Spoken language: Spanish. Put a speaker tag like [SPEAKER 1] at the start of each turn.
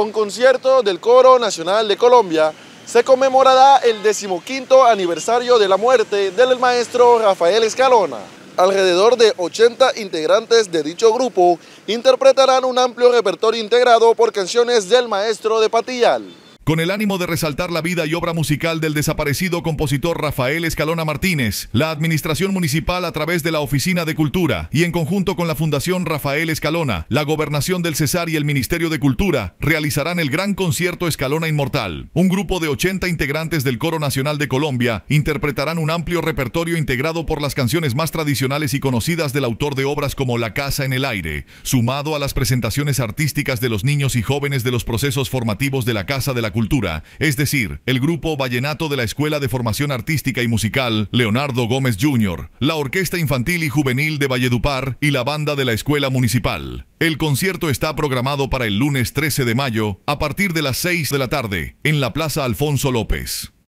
[SPEAKER 1] con concierto del Coro Nacional de Colombia, se conmemorará el decimoquinto aniversario de la muerte del maestro Rafael Escalona. Alrededor de 80 integrantes de dicho grupo interpretarán un amplio repertorio integrado por canciones
[SPEAKER 2] del maestro de Patial con el ánimo de resaltar la vida y obra musical del desaparecido compositor Rafael Escalona Martínez, la Administración Municipal a través de la Oficina de Cultura y en conjunto con la Fundación Rafael Escalona, la Gobernación del Cesar y el Ministerio de Cultura realizarán el gran concierto Escalona Inmortal. Un grupo de 80 integrantes del Coro Nacional de Colombia interpretarán un amplio repertorio integrado por las canciones más tradicionales y conocidas del autor de obras como La Casa en el Aire, sumado a las presentaciones artísticas de los niños y jóvenes de los procesos formativos de la Casa de la Cultura es decir, el Grupo Vallenato de la Escuela de Formación Artística y Musical Leonardo Gómez Jr., la Orquesta Infantil y Juvenil de Valledupar y la Banda de la Escuela Municipal. El concierto está programado para el lunes 13 de mayo a partir de las 6 de la tarde en la Plaza Alfonso López.